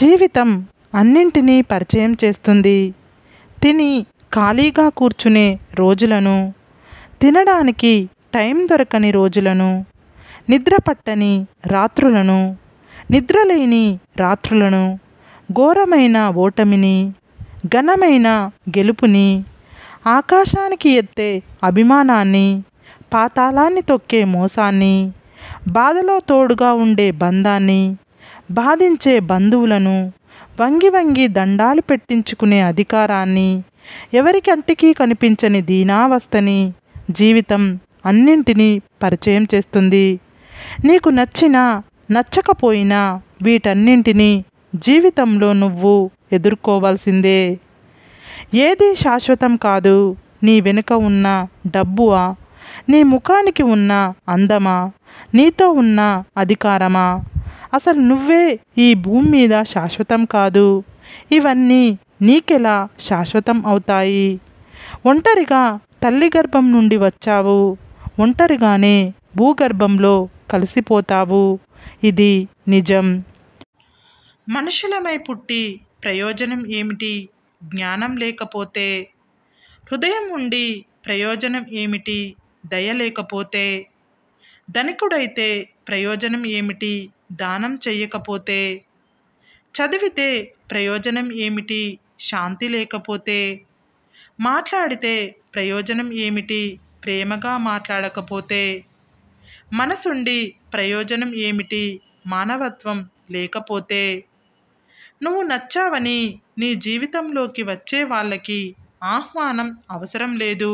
జీవితం అన్నింటినీ పరిచయం చేస్తుంది తిని ఖాళీగా కూర్చునే రోజులను తినడానికి టైం దొరకని రోజులను నిద్రపట్టని రాత్రులను నిద్రలేని రాత్రులను ఘోరమైన ఓటమిని ఘనమైన గెలుపుని ఆకాశానికి ఎత్తే అభిమానాన్ని పాతాళాన్ని తొక్కే మోసాన్ని బాధలో తోడుగా ఉండే బంధాన్ని బాధించే బంధువులను వంగి వంగి దండాలు పెట్టించుకునే అధికారాన్ని ఎవరికి అంటికి కనిపించని దీనావస్థని జీవితం అన్నింటినీ పరిచయం చేస్తుంది నీకు నచ్చినా నచ్చకపోయినా వీటన్నింటినీ జీవితంలో నువ్వు ఎదుర్కోవాల్సిందే ఏది శాశ్వతం కాదు నీ వెనుక ఉన్న డబ్బువా నీ ముఖానికి ఉన్న అందమా నీతో ఉన్న అధికారమా అసలు నువ్వే ఈ భూమి మీద శాశ్వతం కాదు ఇవన్నీ నీకెలా శాశ్వతం అవుతాయి ఒంటరిగా తల్లి గర్భం నుండి వచ్చావు ఒంటరిగానే భూగర్భంలో కలిసిపోతావు ఇది నిజం మనుషులమై పుట్టి ప్రయోజనం ఏమిటి జ్ఞానం లేకపోతే హృదయం ఉండి ప్రయోజనం ఏమిటి దయ లేకపోతే ధనికుడైతే ప్రయోజనం ఏమిటి దానం చెయ్యకపోతే చదివితే ప్రయోజనం ఏమిటి శాంతి లేకపోతే మాట్లాడితే ప్రయోజనం ఏమిటి ప్రేమగా మాట్లాడకపోతే మనసుండి ప్రయోజనం ఏమిటి మానవత్వం లేకపోతే నువ్వు నచ్చావని నీ జీవితంలోకి వచ్చే వాళ్ళకి ఆహ్వానం అవసరం లేదు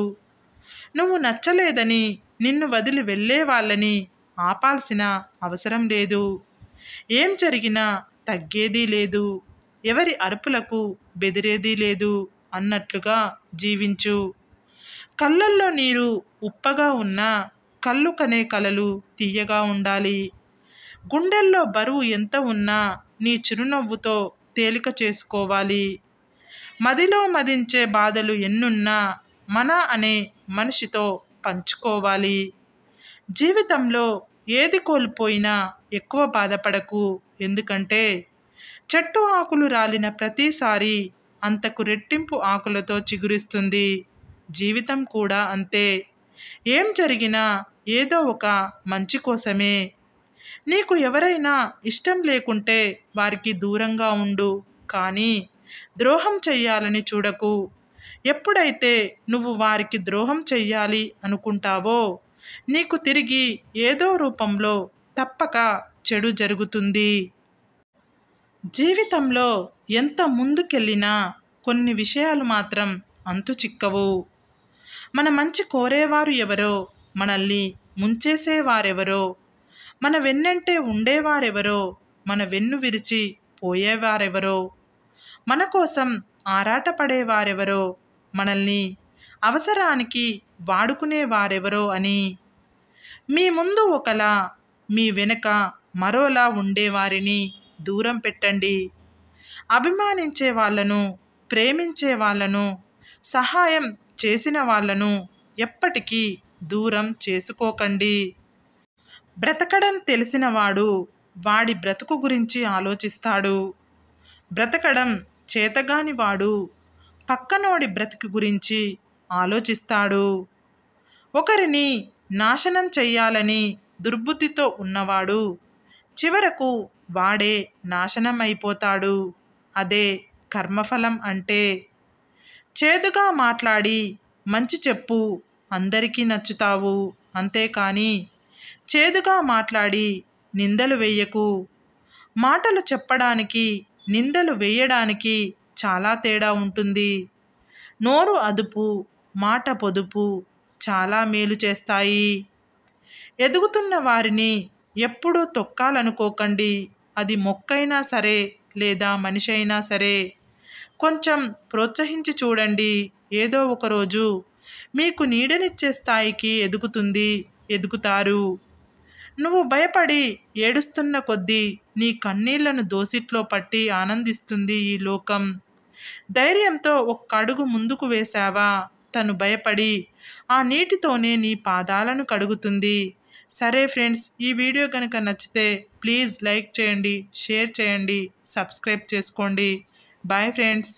నువ్వు నచ్చలేదని నిన్ను వదిలి వెళ్ళే వాళ్ళని ఆపాల్సిన అవసరం లేదు ఏం జరిగినా తగ్గేదీ లేదు ఎవరి అరుపులకు బెదిరేదీ లేదు అన్నట్లుగా జీవించు కళ్ళల్లో నీరు ఉప్పగా ఉన్నా కళ్ళు కనే కలలు తీయగా ఉండాలి గుండెల్లో బరువు ఎంత ఉన్నా నీ చిరునవ్వుతో తేలిక చేసుకోవాలి మదిలో మదించే బాధలు ఎన్నున్నా మన అనే మనిషితో పంచుకోవాలి జీవితంలో ఏది కోల్పోయినా ఎక్కువ బాధపడకు ఎందుకంటే చెట్టు ఆకులు రాలిన ప్రతిసారి అంతకు రెట్టింపు ఆకులతో చిగురిస్తుంది జీవితం కూడా అంతే ఏం జరిగినా ఏదో ఒక మంచి కోసమే నీకు ఎవరైనా ఇష్టం లేకుంటే వారికి దూరంగా ఉండు కానీ ద్రోహం చెయ్యాలని చూడకు ఎప్పుడైతే నువ్వు వారికి ద్రోహం చెయ్యాలి అనుకుంటావో నీకు తిరిగి ఏదో రూపంలో తప్పక చెడు జరుగుతుంది జీవితంలో ఎంత ముందుకెళ్ళినా కొన్ని విషయాలు మాత్రం అంతు చిక్కవు మన మంచి కోరేవారు ఎవరో మనల్ని ముంచేసేవారెవరో మన వెన్నంటే ఉండేవారెవరో మన వెన్ను విరిచి పోయేవారెవరో మన కోసం ఆరాటపడేవారెవరో మనల్ని అవసరానికి వాడుకునే వారెవరో అని మీ ముందు ఒకలా మీ వెనుక మరోలా ఉండేవారిని దూరం పెట్టండి అభిమానించే వాళ్ళను ప్రేమించే వాళ్ళను సహాయం చేసిన వాళ్ళను ఎప్పటికీ దూరం చేసుకోకండి బ్రతకడం తెలిసినవాడు వాడి బ్రతుకు గురించి ఆలోచిస్తాడు బ్రతకడం చేతగాని వాడు పక్కనోడి బ్రతుకు గురించి ఆలోచిస్తాడు ఒకరిని నాశనం చేయాలని దుర్బుద్ధితో ఉన్నవాడు చివరకు వాడే నాశనం అయిపోతాడు అదే కర్మఫలం అంటే చేదుగా మాట్లాడి మంచి చెప్పు అందరికీ నచ్చుతావు అంతేకాని చేదుగా మాట్లాడి నిందలు వేయకు మాటలు చెప్పడానికి నిందలు వేయడానికి చాలా తేడా ఉంటుంది నోరు అదుపు మాట పొదుపు చాలా మేలు చేస్తాయి ఎదుగుతున్న వారిని ఎప్పుడూ తొక్కాలనుకోకండి అది మొక్కైనా సరే లేదా మనిషి అయినా సరే కొంచెం ప్రోత్సహించి చూడండి ఏదో ఒకరోజు మీకు నీడనిచ్చే స్థాయికి ఎదుగుతుంది ఎదుగుతారు నువ్వు భయపడి ఏడుస్తున్న కొద్దీ నీ కన్నీళ్లను దోసిట్లో పట్టి ఆనందిస్తుంది ఈ లోకం ధైర్యంతో ఒక్క అడుగు ముందుకు వేశావా తను భయపడి ఆ నీటితోనే నీ పాదాలను కడుగుతుంది సరే ఫ్రెండ్స్ ఈ వీడియో కనుక నచ్చితే ప్లీజ్ లైక్ చేయండి షేర్ చేయండి సబ్స్క్రైబ్ చేసుకోండి బాయ్ ఫ్రెండ్స్